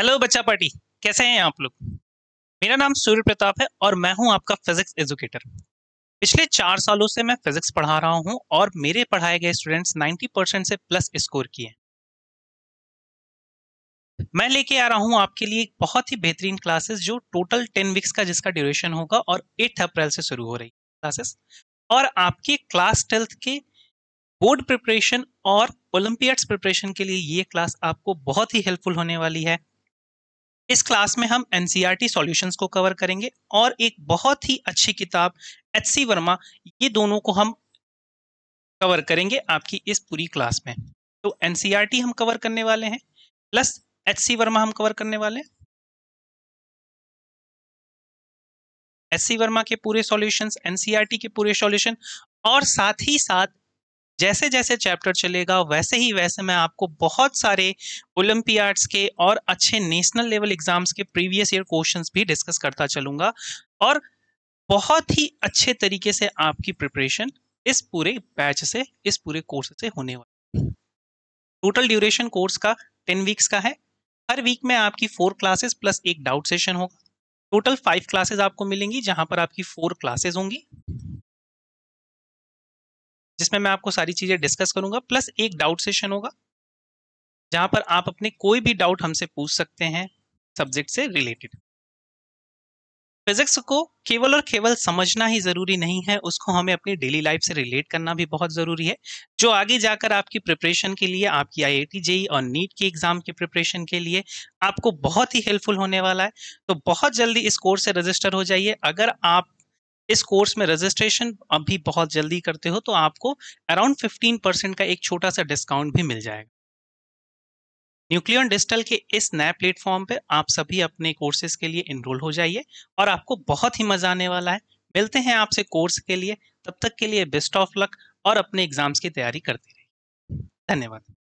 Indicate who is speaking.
Speaker 1: hello बच्चा party कैसे हैं आप लोग मेरा नाम सूर्य प्रताप है और मैं हूं आपका फिजिक्स एजुकेटर पिछले चार सालों से मैं फिजिक्स पढ़ा रहा हूं और मेरे पढ़ाए गए स्टूडेंट्स 90 परसेंट से प्लस स्कोर किए मैं लेके आ रहा हूं आपके लिए एक बहुत ही बेहतरीन क्लासेस जो टोटल टेन वीक्स का जिसका ड्यूरेशन होगा और एट्थ अप्रैल से शुरू हो रही क्लासेस और आपके क्लास ट्वेल्थ के बोर्ड प्रिपरेशन और ओलंपियड्स प्रिपरेशन के लिए ये क्लास आपको बहुत ही हेल्पफुल होने वाली है इस क्लास में हम एनसीईआरटी सॉल्यूशंस e को कवर करेंगे और एक बहुत ही अच्छी किताब एच सी वर्मा ये दोनों को हम कवर करेंगे आपकी इस पूरी क्लास में तो एनसीईआरटी e हम कवर करने वाले हैं प्लस एच सी वर्मा हम कवर करने वाले हैं एस सी वर्मा के पूरे सॉल्यूशंस एनसीईआरटी e के पूरे सॉल्यूशन और साथ ही साथ जैसे जैसे चैप्टर चलेगा वैसे ही वैसे मैं आपको बहुत सारे ओलम्पियाड्स के और अच्छे नेशनल लेवल एग्जाम्स के प्रीवियस ईयर क्वेश्चन भी डिस्कस करता चलूंगा और बहुत ही अच्छे तरीके से आपकी प्रिपरेशन इस पूरे बैच से इस पूरे कोर्स से होने वाले टोटल ड्यूरेशन कोर्स का टेन वीक्स का है हर वीक में आपकी फोर क्लासेस प्लस एक डाउट सेशन होगा टोटल फाइव क्लासेस आपको मिलेंगी जहां पर आपकी फोर क्लासेस होंगी जिसमें मैं आपको सारी चीज़ें डिस्कस करूंगा प्लस एक डाउट सेशन होगा जहां पर आप अपने कोई भी डाउट हमसे पूछ सकते हैं सब्जेक्ट से रिलेटेड फिजिक्स को केवल और केवल समझना ही जरूरी नहीं है उसको हमें अपनी डेली लाइफ से रिलेट करना भी बहुत जरूरी है जो आगे जाकर आपकी प्रिपरेशन के लिए आपकी आई आई जेई और नीट की एग्जाम की प्रिपरेशन के लिए आपको बहुत ही हेल्पफुल होने वाला है तो बहुत जल्दी इस कोर्स से रजिस्टर हो जाइए अगर आप इस कोर्स में रजिस्ट्रेशन अभी बहुत जल्दी करते हो तो आपको अराउंड 15 परसेंट का एक छोटा सा डिस्काउंट भी मिल जाएगा न्यूक्लियन डिजिटल के इस नए प्लेटफॉर्म पे आप सभी अपने कोर्सेज के लिए इनरोल हो जाइए और आपको बहुत ही मजा आने वाला है मिलते हैं आपसे कोर्स के लिए तब तक के लिए बेस्ट ऑफ लक और अपने एग्जाम्स की तैयारी करते रहिए धन्यवाद